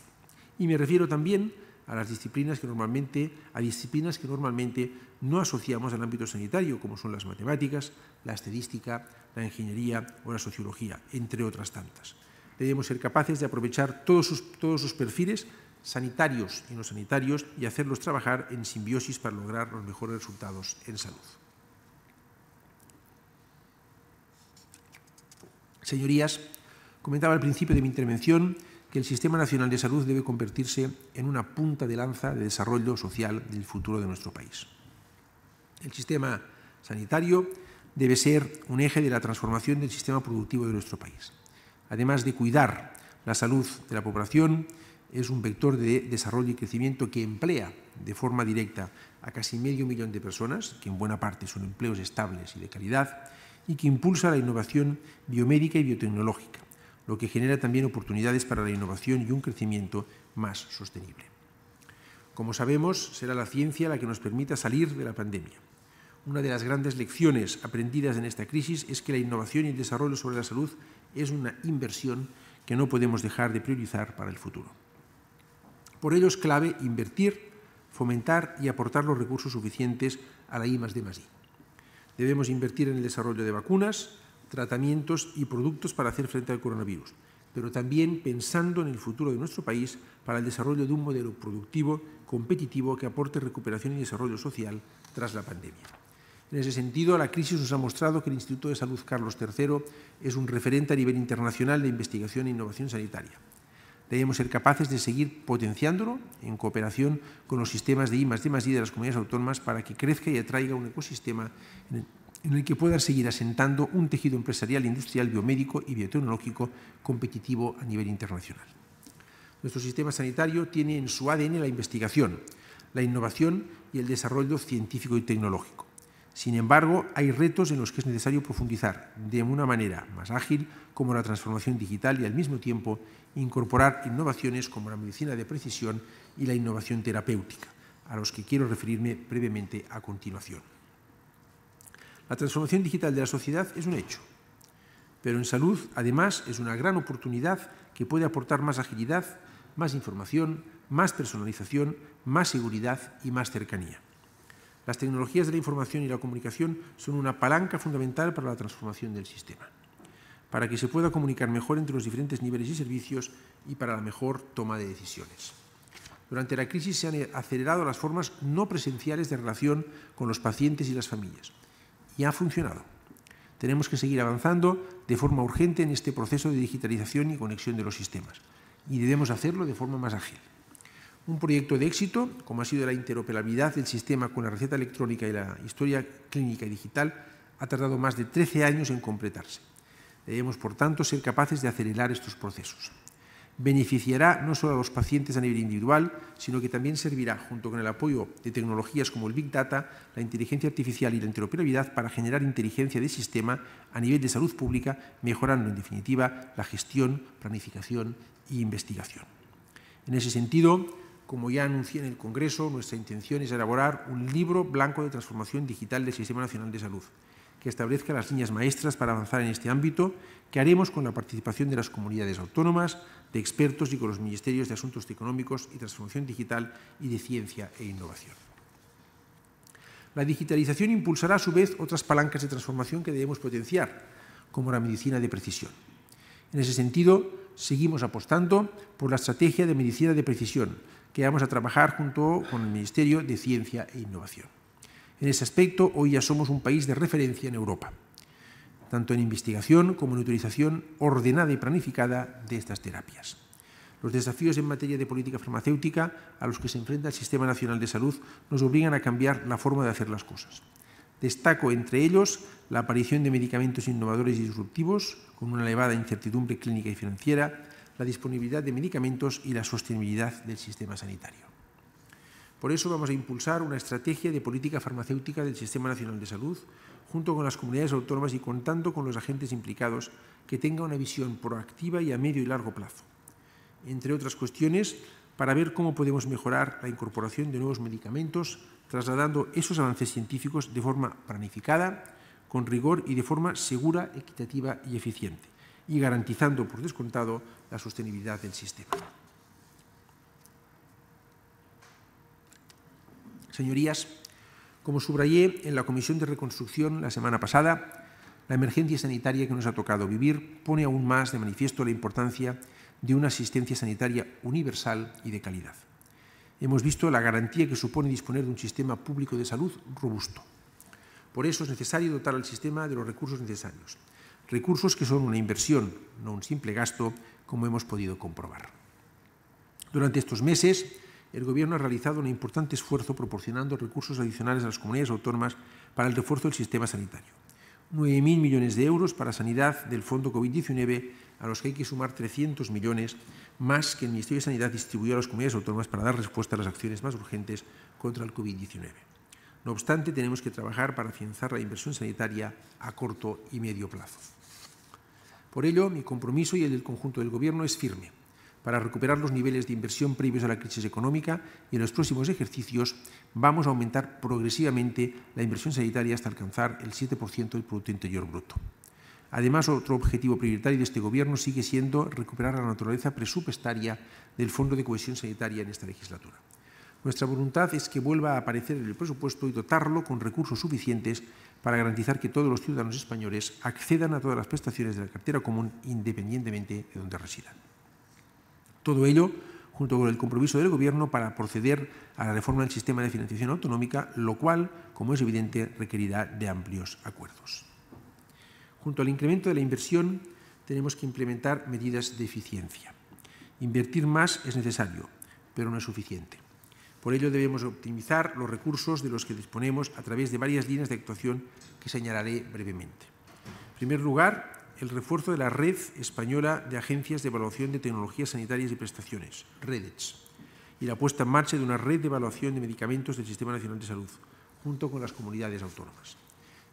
Y me refiero también a las disciplinas que normalmente, a disciplinas que normalmente no asociamos al ámbito sanitario, como son las matemáticas, la estadística, la ingeniería o la sociología, entre otras tantas. Debemos ser capaces de aprovechar todos todos sus perfiles sanitarios y no sanitarios y hacerlos trabajar en simbiosis para lograr los mejores resultados en salud. Señorías, comentaba al principio de mi intervención el Sistema Nacional de Salud debe convertirse en una punta de lanza de desarrollo social del futuro de nuestro país. El sistema sanitario debe ser un eje de la transformación del sistema productivo de nuestro país. Además de cuidar la salud de la población, es un vector de desarrollo y crecimiento que emplea de forma directa a casi medio millón de personas, que en buena parte son empleos estables y de calidad, y que impulsa la innovación biomédica y biotecnológica, lo que genera también oportunidades para la innovación y un crecimiento más sostenible. Como sabemos, será la ciencia la que nos permita salir de la pandemia. Una de las grandes lecciones aprendidas en esta crisis es que la innovación y el desarrollo sobre la salud es una inversión que no podemos dejar de priorizar para el futuro. Por ello es clave invertir, fomentar y aportar los recursos suficientes a la I+D+I. Debemos invertir en el desarrollo de vacunas, tratamientos y productos para hacer frente al coronavirus, pero también pensando en el futuro de nuestro país para el desarrollo de un modelo productivo competitivo que aporte recuperación y desarrollo social tras la pandemia. En ese sentido, la crisis nos ha mostrado que el Instituto de Salud Carlos III es un referente a nivel internacional de investigación e innovación sanitaria. Debemos ser capaces de seguir potenciándolo en cooperación con los sistemas de I, +D, +I de las comunidades autónomas para que crezca y atraiga un ecosistema en en el que puedan seguir asentando un tejido empresarial, industrial, biomédico y biotecnológico competitivo a nivel internacional. Nuestro sistema sanitario tiene en su ADN la investigación, la innovación y el desarrollo científico y tecnológico. Sin embargo, hay retos en los que es necesario profundizar de una manera más ágil, como la transformación digital, y al mismo tiempo incorporar innovaciones como la medicina de precisión y la innovación terapéutica, a los que quiero referirme brevemente a continuación. La transformación digital de la sociedad es un hecho, pero en salud además es una gran oportunidad que puede aportar más agilidad, más información, más personalización, más seguridad y más cercanía. Las tecnologías de la información y la comunicación son una palanca fundamental para la transformación del sistema, para que se pueda comunicar mejor entre los diferentes niveles y servicios y para la mejor toma de decisiones. Durante la crisis se han acelerado las formas no presenciales de relación con los pacientes y las familias, y ha funcionado. Tenemos que seguir avanzando de forma urgente en este proceso de digitalización y conexión de los sistemas y debemos hacerlo de forma más ágil. Un proyecto de éxito, como ha sido la interoperabilidad del sistema con la receta electrónica y la historia clínica y digital, ha tardado más de 13 años en completarse. Debemos, por tanto, ser capaces de acelerar estos procesos beneficiará no solo a los pacientes a nivel individual, sino que también servirá, junto con el apoyo de tecnologías como el Big Data, la inteligencia artificial y la interoperabilidad para generar inteligencia de sistema a nivel de salud pública, mejorando en definitiva la gestión, planificación y e investigación. En ese sentido, como ya anuncié en el Congreso, nuestra intención es elaborar un libro blanco de transformación digital del Sistema Nacional de Salud que establezca las líneas maestras para avanzar en este ámbito, que haremos con la participación de las comunidades autónomas, de expertos y con los ministerios de Asuntos Económicos y Transformación Digital y de Ciencia e Innovación. La digitalización impulsará a su vez otras palancas de transformación que debemos potenciar, como la medicina de precisión. En ese sentido, seguimos apostando por la estrategia de medicina de precisión, que vamos a trabajar junto con el Ministerio de Ciencia e Innovación. En ese aspecto, hoy ya somos un país de referencia en Europa, tanto en investigación como en utilización ordenada y planificada de estas terapias. Los desafíos en materia de política farmacéutica a los que se enfrenta el Sistema Nacional de Salud nos obligan a cambiar la forma de hacer las cosas. Destaco entre ellos la aparición de medicamentos innovadores y disruptivos, con una elevada incertidumbre clínica y financiera, la disponibilidad de medicamentos y la sostenibilidad del sistema sanitario. Por eso vamos a impulsar una estrategia de política farmacéutica del Sistema Nacional de Salud, junto con las comunidades autónomas y contando con los agentes implicados que tenga una visión proactiva y a medio y largo plazo. Entre otras cuestiones, para ver cómo podemos mejorar la incorporación de nuevos medicamentos, trasladando esos avances científicos de forma planificada, con rigor y de forma segura, equitativa y eficiente, y garantizando, por descontado, la sostenibilidad del sistema. Señorías, como subrayé en la Comisión de Reconstrucción la semana pasada, la emergencia sanitaria que nos ha tocado vivir pone aún más de manifiesto la importancia de una asistencia sanitaria universal y de calidad. Hemos visto la garantía que supone disponer de un sistema público de salud robusto. Por eso es necesario dotar al sistema de los recursos necesarios, recursos que son una inversión, no un simple gasto, como hemos podido comprobar. Durante estos meses el Gobierno ha realizado un importante esfuerzo proporcionando recursos adicionales a las comunidades autónomas para el refuerzo del sistema sanitario. 9.000 millones de euros para sanidad del Fondo COVID-19, a los que hay que sumar 300 millones más que el Ministerio de Sanidad distribuyó a las comunidades autónomas para dar respuesta a las acciones más urgentes contra el COVID-19. No obstante, tenemos que trabajar para afianzar la inversión sanitaria a corto y medio plazo. Por ello, mi compromiso y el del conjunto del Gobierno es firme para recuperar los niveles de inversión previos a la crisis económica y en los próximos ejercicios vamos a aumentar progresivamente la inversión sanitaria hasta alcanzar el 7% del Producto Interior Bruto. Además, otro objetivo prioritario de este Gobierno sigue siendo recuperar la naturaleza presupuestaria del Fondo de Cohesión Sanitaria en esta legislatura. Nuestra voluntad es que vuelva a aparecer en el presupuesto y dotarlo con recursos suficientes para garantizar que todos los ciudadanos españoles accedan a todas las prestaciones de la cartera común independientemente de donde residan. Todo ello junto con el compromiso del Gobierno para proceder a la reforma del sistema de financiación autonómica, lo cual, como es evidente, requerirá de amplios acuerdos. Junto al incremento de la inversión, tenemos que implementar medidas de eficiencia. Invertir más es necesario, pero no es suficiente. Por ello debemos optimizar los recursos de los que disponemos a través de varias líneas de actuación que señalaré brevemente. En primer lugar, el refuerzo de la Red Española de Agencias de Evaluación de Tecnologías Sanitarias y Prestaciones, REDEX, y la puesta en marcha de una red de evaluación de medicamentos del Sistema Nacional de Salud, junto con las comunidades autónomas.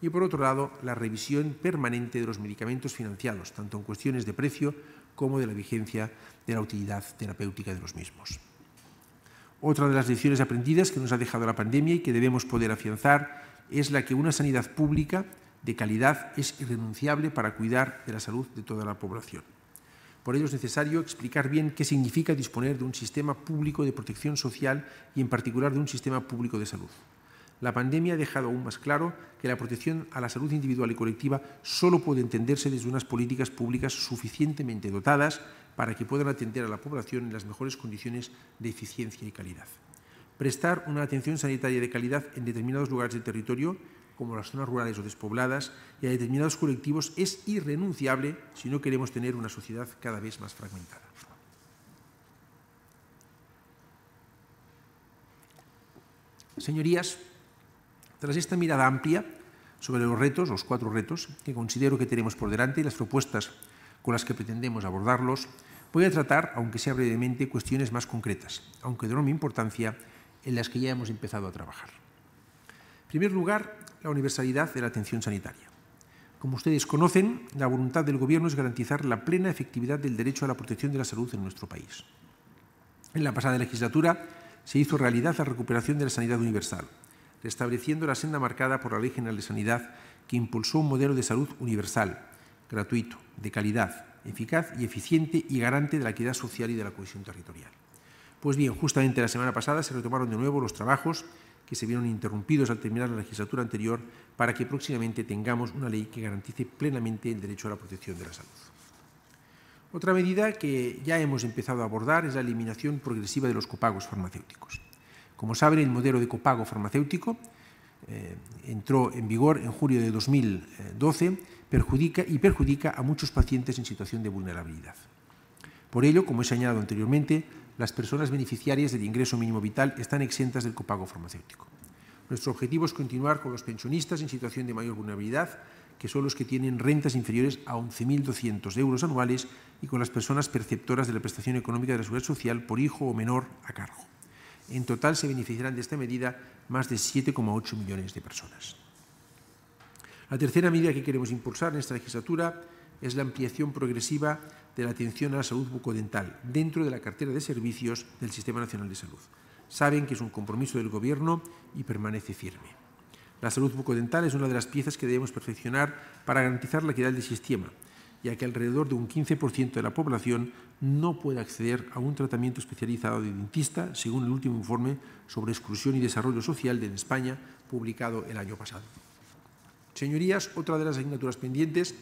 Y por otro lado, la revisión permanente de los medicamentos financiados, tanto en cuestiones de precio como de la vigencia de la utilidad terapéutica de los mismos. Otra de las lecciones aprendidas que nos ha dejado la pandemia y que debemos poder afianzar es la que una sanidad pública de calidad es irrenunciable para cuidar de la salud de toda la población. Por ello es necesario explicar bien qué significa disponer de un sistema público de protección social y en particular de un sistema público de salud. La pandemia ha dejado aún más claro que la protección a la salud individual y colectiva solo puede entenderse desde unas políticas públicas suficientemente dotadas para que puedan atender a la población en las mejores condiciones de eficiencia y calidad. Prestar una atención sanitaria de calidad en determinados lugares del territorio como las zonas rurales o despobladas, y a determinados colectivos es irrenunciable si no queremos tener una sociedad cada vez más fragmentada. Señorías, tras esta mirada amplia sobre los retos, los cuatro retos que considero que tenemos por delante y las propuestas con las que pretendemos abordarlos, voy a tratar, aunque sea brevemente, cuestiones más concretas, aunque de enorme importancia, en las que ya hemos empezado a trabajar. En primer lugar, la universalidad de la atención sanitaria. Como ustedes conocen, la voluntad del Gobierno es garantizar la plena efectividad del derecho a la protección de la salud en nuestro país. En la pasada legislatura se hizo realidad la recuperación de la sanidad universal, restableciendo la senda marcada por la Ley General de Sanidad que impulsó un modelo de salud universal, gratuito, de calidad, eficaz y eficiente y garante de la equidad social y de la cohesión territorial. Pues bien, justamente la semana pasada se retomaron de nuevo los trabajos que se vieron interrumpidos al terminar la legislatura anterior para que próximamente tengamos una ley que garantice plenamente el derecho a la protección de la salud. Otra medida que ya hemos empezado a abordar es la eliminación progresiva de los copagos farmacéuticos. Como saben, el modelo de copago farmacéutico eh, entró en vigor en julio de 2012 perjudica y perjudica a muchos pacientes en situación de vulnerabilidad. Por ello, como he señalado anteriormente, las personas beneficiarias del ingreso mínimo vital están exentas del copago farmacéutico. Nuestro objetivo es continuar con los pensionistas en situación de mayor vulnerabilidad, que son los que tienen rentas inferiores a 11.200 euros anuales, y con las personas perceptoras de la prestación económica de la seguridad social por hijo o menor a cargo. En total se beneficiarán de esta medida más de 7,8 millones de personas. La tercera medida que queremos impulsar en esta legislatura es la ampliación progresiva de la atención a la salud bucodental dentro de la cartera de servicios del Sistema Nacional de Salud. Saben que es un compromiso del Gobierno y permanece firme. La salud bucodental es una de las piezas que debemos perfeccionar para garantizar la equidad del sistema, ya que alrededor de un 15% de la población no puede acceder a un tratamiento especializado de dentista, según el último informe sobre exclusión y desarrollo social de España, publicado el año pasado. Señorías, otra de las asignaturas pendientes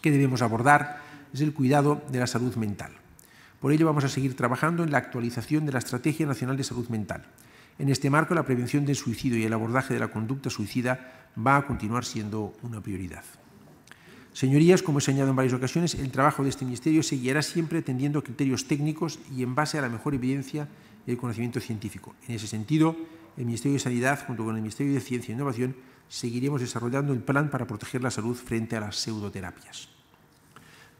que debemos abordar es el cuidado de la salud mental. Por ello vamos a seguir trabajando en la actualización de la Estrategia Nacional de Salud Mental. En este marco, la prevención del suicidio y el abordaje de la conducta suicida va a continuar siendo una prioridad. Señorías, como he señalado en varias ocasiones, el trabajo de este Ministerio seguirá siempre atendiendo criterios técnicos y en base a la mejor evidencia y el conocimiento científico. En ese sentido, el Ministerio de Sanidad, junto con el Ministerio de Ciencia e Innovación, seguiremos desarrollando el plan para proteger la salud frente a las pseudoterapias.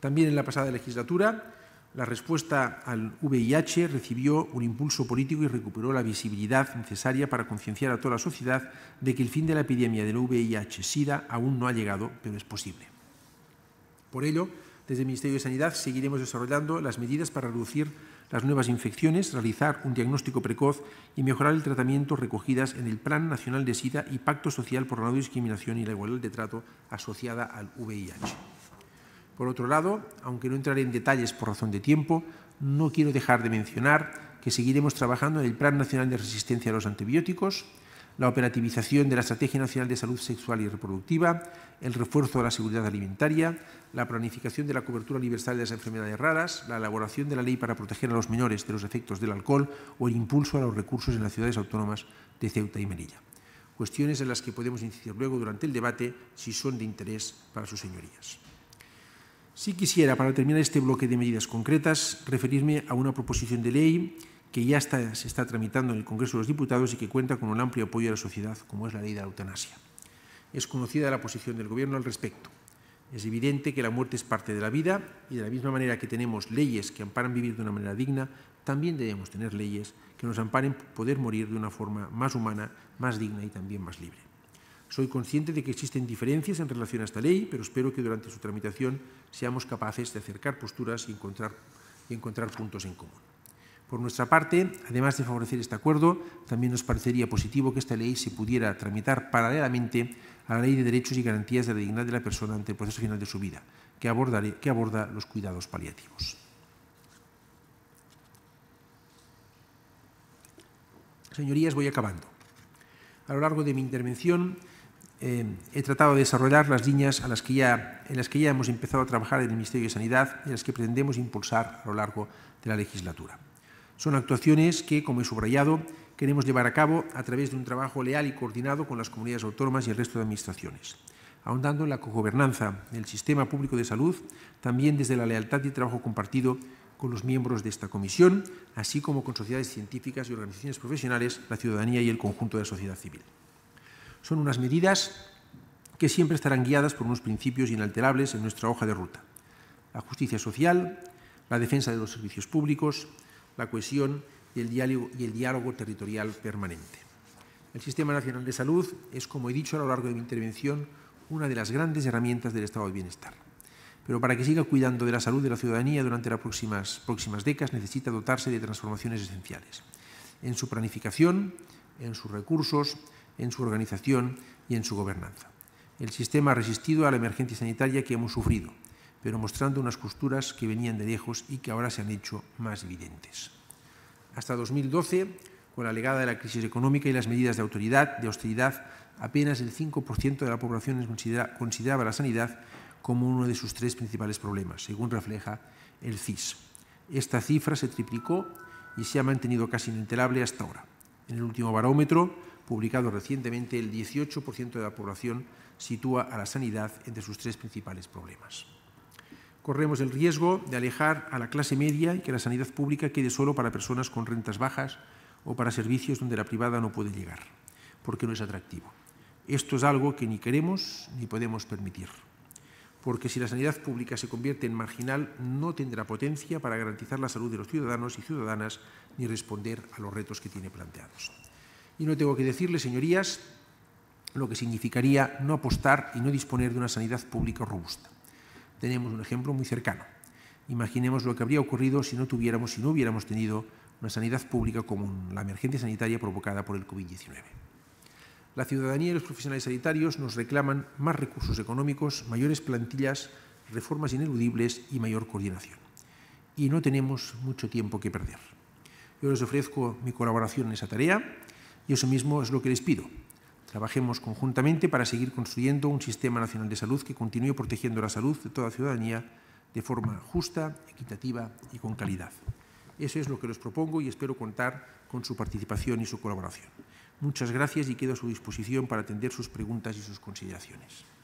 También en la pasada legislatura, la respuesta al VIH recibió un impulso político y recuperó la visibilidad necesaria para concienciar a toda la sociedad de que el fin de la epidemia del VIH-Sida aún no ha llegado, pero es posible. Por ello, desde el Ministerio de Sanidad seguiremos desarrollando las medidas para reducir las nuevas infecciones, realizar un diagnóstico precoz y mejorar el tratamiento recogidas en el Plan Nacional de SIDA y Pacto Social por la No Discriminación y la Igualdad de Trato asociada al VIH. Por otro lado, aunque no entraré en detalles por razón de tiempo, no quiero dejar de mencionar que seguiremos trabajando en el Plan Nacional de Resistencia a los Antibióticos, la operativización de la Estrategia Nacional de Salud Sexual y Reproductiva, el refuerzo de la seguridad alimentaria, la planificación de la cobertura universal de las enfermedades raras, la elaboración de la ley para proteger a los menores de los efectos del alcohol o el impulso a los recursos en las ciudades autónomas de Ceuta y Melilla. Cuestiones en las que podemos incidir luego durante el debate si son de interés para sus señorías. Si quisiera, para terminar este bloque de medidas concretas, referirme a una proposición de ley que ya se está tramitando en el Congreso de los Diputados y que cuenta con un amplio apoyo de la sociedad, como es la ley de la eutanasia. Es conocida la posición del Gobierno al respecto. Es evidente que la muerte es parte de la vida y de la misma manera que tenemos leyes que amparan vivir de una manera digna, también debemos tener leyes que nos amparen poder morir de una forma más humana, más digna y también más libre. Soy consciente de que existen diferencias en relación a esta ley, pero espero que durante su tramitación seamos capaces de acercar posturas y encontrar puntos en común. Por nuestra parte, además de favorecer este acuerdo, también nos parecería positivo que esta ley se pudiera tramitar paralelamente a la Ley de Derechos y Garantías de la Dignidad de la Persona ante el proceso final de su vida, que, aborda los cuidados paliativos. Señorías, voy acabando. A lo largo de mi intervención eh, he tratado de desarrollar las líneas en las que ya hemos empezado a trabajar en el Ministerio de Sanidad y las que pretendemos impulsar a lo largo de la legislatura. Son actuaciones que, como he subrayado, queremos llevar a cabo a través de un trabajo leal y coordinado con las comunidades autónomas y el resto de administraciones, ahondando en la cogobernanza del sistema público de salud, también desde la lealtad y trabajo compartido con los miembros de esta comisión, así como con sociedades científicas y organizaciones profesionales, la ciudadanía y el conjunto de la sociedad civil. Son unas medidas que siempre estarán guiadas por unos principios inalterables en nuestra hoja de ruta. La justicia social, la defensa de los servicios públicos, la cohesión y el, diálogo, territorial permanente. El Sistema Nacional de Salud es, como he dicho a lo largo de mi intervención, una de las grandes herramientas del estado de bienestar. Pero para que siga cuidando de la salud de la ciudadanía durante las próximas décadas necesita dotarse de transformaciones esenciales en su planificación, en sus recursos, en su organización y en su gobernanza. El sistema ha resistido a la emergencia sanitaria que hemos sufrido pero mostrando unas costuras que venían de lejos y que ahora se han hecho más evidentes. Hasta 2012, con la legada de la crisis económica y las medidas de autoridad, de austeridad, apenas el 5% de la población consideraba la sanidad como uno de sus tres principales problemas, según refleja el CIS. Esta cifra se triplicó y se ha mantenido casi inalterable hasta ahora. En el último barómetro, publicado recientemente, el 18% de la población sitúa a la sanidad entre sus tres principales problemas corremos el riesgo de alejar a la clase media y que la sanidad pública quede solo para personas con rentas bajas o para servicios donde la privada no puede llegar, porque no es atractivo. Esto es algo que ni queremos ni podemos permitir, porque si la sanidad pública se convierte en marginal, no tendrá potencia para garantizar la salud de los ciudadanos y ciudadanas ni responder a los retos que tiene planteados. Y no tengo que decirles, señorías, lo que significaría no apostar y no disponer de una sanidad pública robusta tenemos un ejemplo muy cercano. Imaginemos lo que habría ocurrido si no tuviéramos, si no hubiéramos tenido una sanidad pública común, la emergencia sanitaria provocada por el COVID-19. La ciudadanía y los profesionales sanitarios nos reclaman más recursos económicos, mayores plantillas, reformas ineludibles y mayor coordinación. Y no tenemos mucho tiempo que perder. Yo les ofrezco mi colaboración en esa tarea y eso mismo es lo que les pido. Trabajemos conjuntamente para seguir construyendo un sistema nacional de salud que continúe protegiendo la salud de toda ciudadanía de forma justa, equitativa y con calidad. Eso es lo que les propongo y espero contar con su participación y su colaboración. Muchas gracias y quedo a su disposición para atender sus preguntas y sus consideraciones.